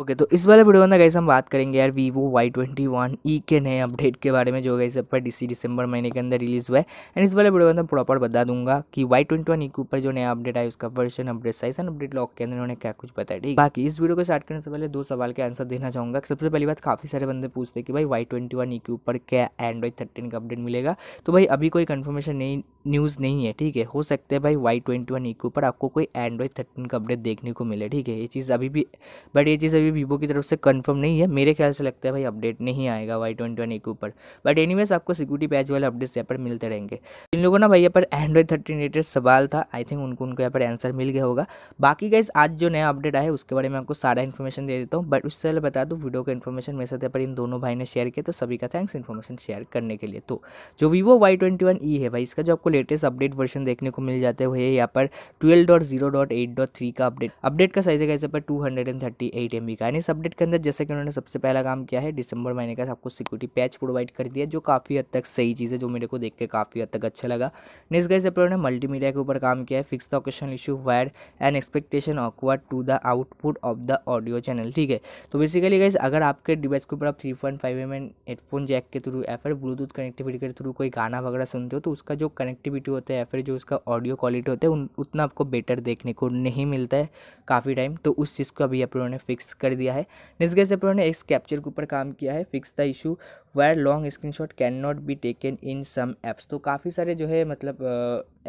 okay okay, तो इस वाले वीडियो में गैस हम बात करेंगे यार Vivo Y twenty one E के नए अपडेट के बारे में जो गई सब पर इसी दिसंबर महीने के अंदर रिलीज़ हुआ है एंड इस वाले वीडियो में प्रॉपर बता दूंगा कि वाई ट्वेंटी वन ई के ऊपर जो नया अपडेट आया उसका version update size and update lock के अंदर उन्होंने क्या कुछ बताया ठीक बाकी इस वीडियो को स्टार्ट करने से पहले दो सवाल के आंसर देना चाहूँगा सबसे पहली बात काफ़ी सारे बंदे पूछते कि भाई वाई ट्वेंटी वन ई के ऊपर क्या एंड्रॉइड थर्टीन का अपडेट मिलेगा तो भाई अभी कोई कन्फर्मेशन नहीं न्यूज़ नहीं है ठीक है हो सकता है भाई वाई ट्वेंटी वन ई के ऊपर आपको कोई एंड्रॉइड थर्टीन का अपडेट देखने को मिले ठीक है ये चीज़ अभी भी बट ये चीज़ अभी भी वीवो की तरफ से कंफर्म नहीं है मेरे ख्याल से लगता है भाई अपडेट नहीं आएगा वाई ट्वेंटी वन के ऊपर बट एनी आपको सिक्योरिटी पैच वाले अपडेट्स यहाँ पर मिलते रहेंगे इन लोगों ना भाई यहाँ पर एंड्रॉइड थर्टीन रिलेटेड सवाल था आई थिंक उनको उनको यहाँ पर आंसर मिल गया होगा बाकी गाइज आज जो नया अपडेट आया उसके बारे में आपको सारा इन्फॉर्मेशन दे देता हूँ बट उससे पहले बता दूँ वीडियो का इन्फॉर्मेशन मेरे साथ यहाँ पर इन दोनों भाई ने शेयर किया तो सभी का थैंक्स इन्फॉर्मेशन शेयर करने के लिए तो जो Vivo Y twenty one E है भाई इसका जो आपको लेटेस्ट अपडेट वर्षन देखने को मिल जाते हुए यहाँ पर twelve dot zero dot eight dot three का अपडेट अपडेट का साइज है यहाँ पर two hundred and thirty eight M B का नहीं इस अपडेट के अंदर जैसे कि उन्होंने सबसे पहला काम किया है दिसंबर महीने का आपको सिक्योरिटी पैच प्रोवाइड कर दिया जो काफ़ी हद तक सही चीज़ है जो मेरे को देख के काफ़ी हद तक अच्छा लगा नेक्स्ट गाइस मल्टी मीडिया के ऊपर काम किया है fix the occasion issue wire and expectation awkward to the output of the audio channel ठीक है तो बेसिकली गाइज अगर आपके डिवाइस के ऊपर आप three point five M N headphone jack के थ्रू या फिर ब्लूटूथ कनेक्टिविटी के थ्रू कोई गाना वगैरह सुनते हो तो उसका जो कनेक्टिविटी होता है या फिर जो उसका ऑडियो क्वालिटी होता है उतना आपको बेटर देखने को नहीं मिलता है काफ़ी टाइम तो उस चीज़ को अभी अपने फिक्स कर दिया है निस्गे सेप्रो ने इस कैप्चर के ऊपर काम किया है fix the issue where long screenshot can not be taken in some apps तो काफ़ी सारे जो है मतलब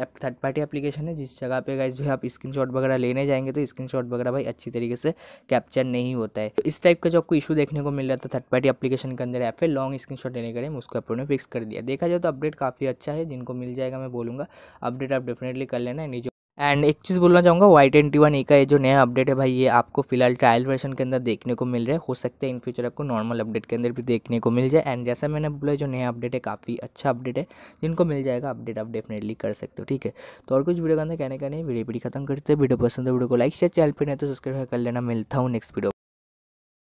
एप थर्ड पार्टी एप्लीकेशन है जिस जगह पे गाइज जो है आप स्क्रीनशॉट वगैरह लेने जाएंगे तो स्क्रीनशॉट वगैरह भाई अच्छी तरीके से कैप्चर नहीं होता है तो इस टाइप का जो आपको इशू देखने को मिल रहा था थर्ड पार्टी एप्लीकेशन के अंदर ऐप पे लॉन्ग स्क्रीनशॉट लेने के लिए उसको अपलोड ने फिक्स कर दिया देखा जाए तो अपडेट काफ़ी अच्छा है जिनको मिल जाएगा मैं बोलूँगा अपडेट आप डेफिनेटली कर लेना है एंड एक चीज़ बोलना चाहूँगा वाई ट्वेंटी वन ए का ये जो नया अपडेट है भाई ये आपको फिलहाल ट्रायल वर्जन के अंदर देखने को मिल रहा है हो सकता है इन फ्यूचर आपको नॉर्मल अपडेट के अंदर भी देखने को मिल जाए एंड जैसा मैंने बोला जो नया अपडेट है काफ़ी अच्छा अपडेट है जिनको मिल जाएगा अपडेट आप डेफिनेटली कर सकते हो ठीक है तो और कुछ वीडियो का अंदर कहने का नहीं वीडियो भी खत्म करते हैं वीडियो पसंद है वीडियो को लाइक शेयर चैनल पर नहीं तो सब्सक्राइब कर लेना मिलता हूँ नेक्स्ट वीडियो